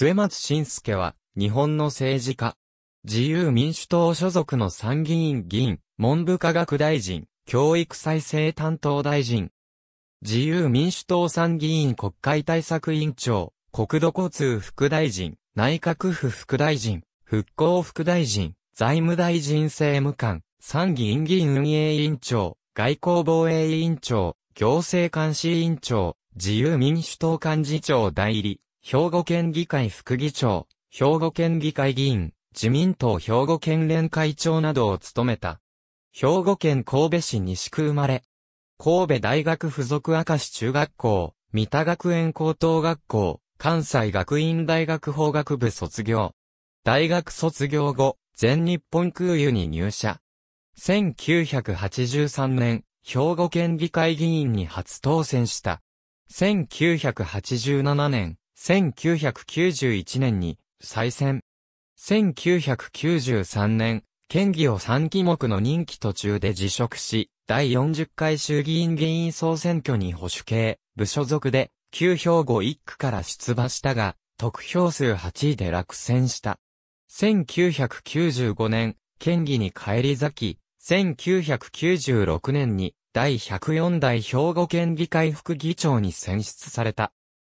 末松信介は、日本の政治家。自由民主党所属の参議院議員、文部科学大臣、教育再生担当大臣。自由民主党参議院国会対策委員長、国土交通副大臣、内閣府副大臣、復興副大臣、財務大臣政務官、参議院議員運営委員長、外交防衛委員長、行政監視委員長、自由民主党幹事長代理。兵庫県議会副議長、兵庫県議会議員、自民党兵庫県連会長などを務めた。兵庫県神戸市西区生まれ。神戸大学附属明石中学校、三田学園高等学校、関西学院大学法学部卒業。大学卒業後、全日本空輸に入社。1983年、兵庫県議会議員に初当選した。1987年、1991年に再選。1993年、県議を3期目の任期途中で辞職し、第40回衆議院議員総選挙に保守系、部所属で、旧兵庫1区から出馬したが、得票数8位で落選した。1995年、県議に返り咲き、1996年に第104代兵庫県議会副議長に選出された。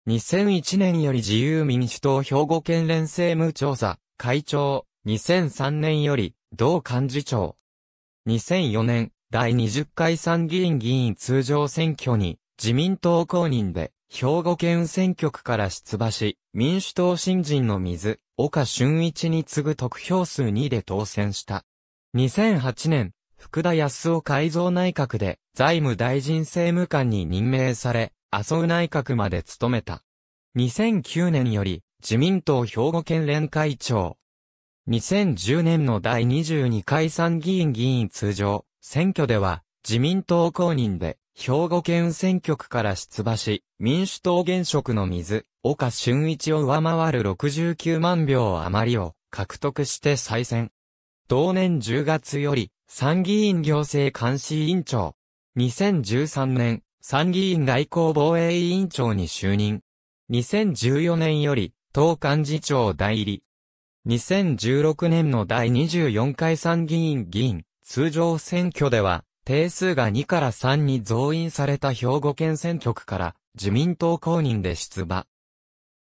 2001年より自由民主党兵庫県連政務調査、会長、2003年より、同幹事長。2004年、第20回参議院議員通常選挙に、自民党公認で、兵庫県選挙区から出馬し、民主党新人の水、岡俊一に次ぐ得票数2で当選した。2008年、福田康夫改造内閣で財務大臣政務官に任命され、麻生内閣まで務めた。2009年より、自民党兵庫県連会長。2010年の第22回参議院議員通常選挙では、自民党公認で、兵庫県選挙区から出馬し、民主党現職の水、岡俊一を上回る69万票余りを獲得して再選。同年10月より、参議院行政監視委員長。2013年、参議院外交防衛委員長に就任。2014年より、党幹事長代理。2016年の第24回参議院議員、通常選挙では、定数が2から3に増員された兵庫県選挙区から、自民党公認で出馬。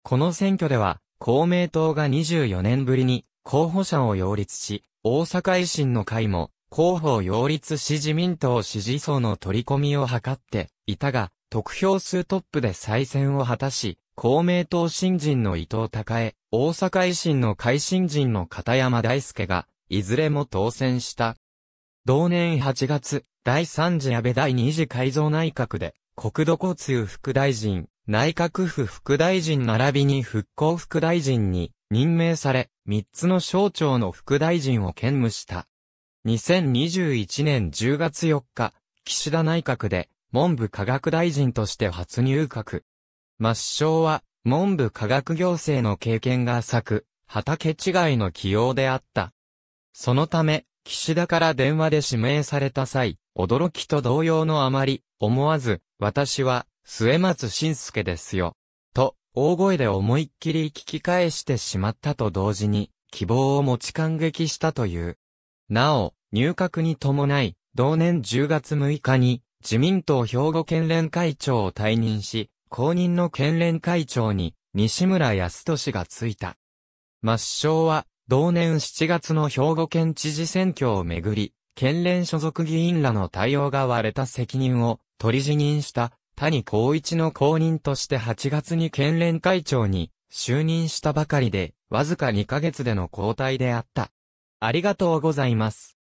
この選挙では、公明党が24年ぶりに候補者を擁立し、大阪維新の会も広報擁立支持民党支持層の取り込みを図っていたが、得票数トップで再選を果たし、公明党新人の伊藤孝恵、大阪維新の会新人の片山大輔が、いずれも当選した。同年8月、第3次安倍第2次改造内閣で、国土交通副大臣、内閣府副大臣並びに復興副大臣に任命され、3つの省庁の副大臣を兼務した。2021年10月4日、岸田内閣で文部科学大臣として初入閣。抹消は文部科学行政の経験が浅く、畑違いの起用であった。そのため、岸田から電話で指名された際、驚きと同様のあまり、思わず、私は、末松信介ですよ。と、大声で思いっきり聞き返してしまったと同時に、希望を持ち感激したという。なお、入閣に伴い、同年10月6日に自民党兵庫県連会長を退任し、公認の県連会長に西村康俊がついた。抹消は同年7月の兵庫県知事選挙をめぐり、県連所属議員らの対応が割れた責任を取り辞任した谷光一の公認として8月に県連会長に就任したばかりで、わずか2ヶ月での交代であった。ありがとうございます。